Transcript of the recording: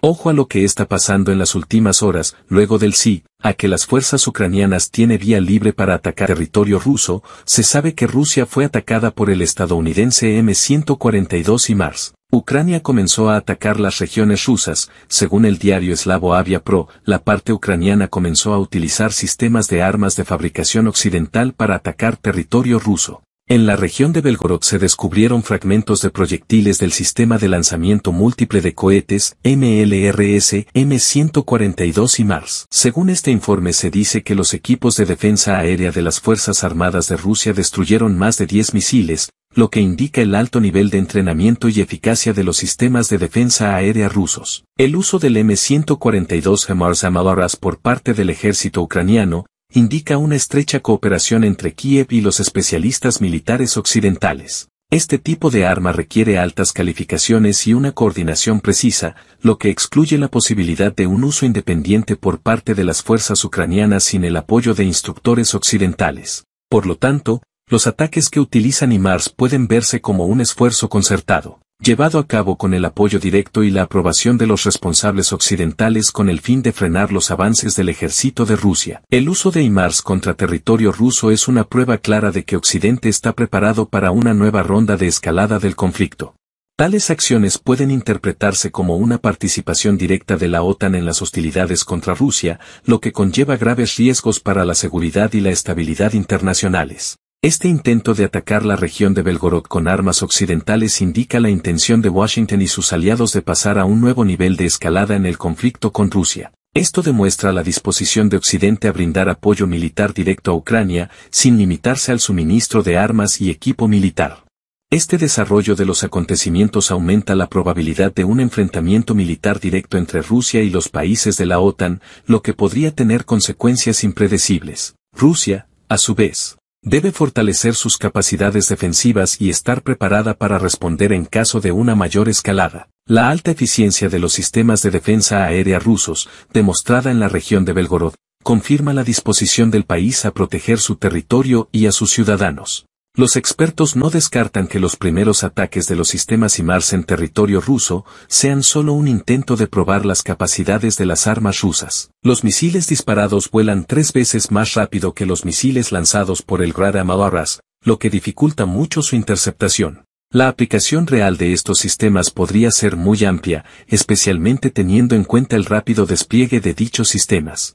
Ojo a lo que está pasando en las últimas horas, luego del sí, a que las fuerzas ucranianas tiene vía libre para atacar territorio ruso, se sabe que Rusia fue atacada por el estadounidense M142 y Mars. Ucrania comenzó a atacar las regiones rusas, según el diario eslavo Avia Pro, la parte ucraniana comenzó a utilizar sistemas de armas de fabricación occidental para atacar territorio ruso. En la región de Belgorod se descubrieron fragmentos de proyectiles del sistema de lanzamiento múltiple de cohetes MLRS, M142 y Mars. Según este informe se dice que los equipos de defensa aérea de las Fuerzas Armadas de Rusia destruyeron más de 10 misiles, lo que indica el alto nivel de entrenamiento y eficacia de los sistemas de defensa aérea rusos. El uso del M142 Mars Amalaras por parte del ejército ucraniano, indica una estrecha cooperación entre Kiev y los especialistas militares occidentales. Este tipo de arma requiere altas calificaciones y una coordinación precisa, lo que excluye la posibilidad de un uso independiente por parte de las fuerzas ucranianas sin el apoyo de instructores occidentales. Por lo tanto, los ataques que utilizan IMARS pueden verse como un esfuerzo concertado llevado a cabo con el apoyo directo y la aprobación de los responsables occidentales con el fin de frenar los avances del ejército de Rusia. El uso de IMARS contra territorio ruso es una prueba clara de que Occidente está preparado para una nueva ronda de escalada del conflicto. Tales acciones pueden interpretarse como una participación directa de la OTAN en las hostilidades contra Rusia, lo que conlleva graves riesgos para la seguridad y la estabilidad internacionales. Este intento de atacar la región de Belgorod con armas occidentales indica la intención de Washington y sus aliados de pasar a un nuevo nivel de escalada en el conflicto con Rusia. Esto demuestra la disposición de Occidente a brindar apoyo militar directo a Ucrania, sin limitarse al suministro de armas y equipo militar. Este desarrollo de los acontecimientos aumenta la probabilidad de un enfrentamiento militar directo entre Rusia y los países de la OTAN, lo que podría tener consecuencias impredecibles. Rusia, a su vez, Debe fortalecer sus capacidades defensivas y estar preparada para responder en caso de una mayor escalada. La alta eficiencia de los sistemas de defensa aérea rusos, demostrada en la región de Belgorod, confirma la disposición del país a proteger su territorio y a sus ciudadanos. Los expertos no descartan que los primeros ataques de los sistemas IMARS en territorio ruso sean solo un intento de probar las capacidades de las armas rusas. Los misiles disparados vuelan tres veces más rápido que los misiles lanzados por el Grad Arras, lo que dificulta mucho su interceptación. La aplicación real de estos sistemas podría ser muy amplia, especialmente teniendo en cuenta el rápido despliegue de dichos sistemas.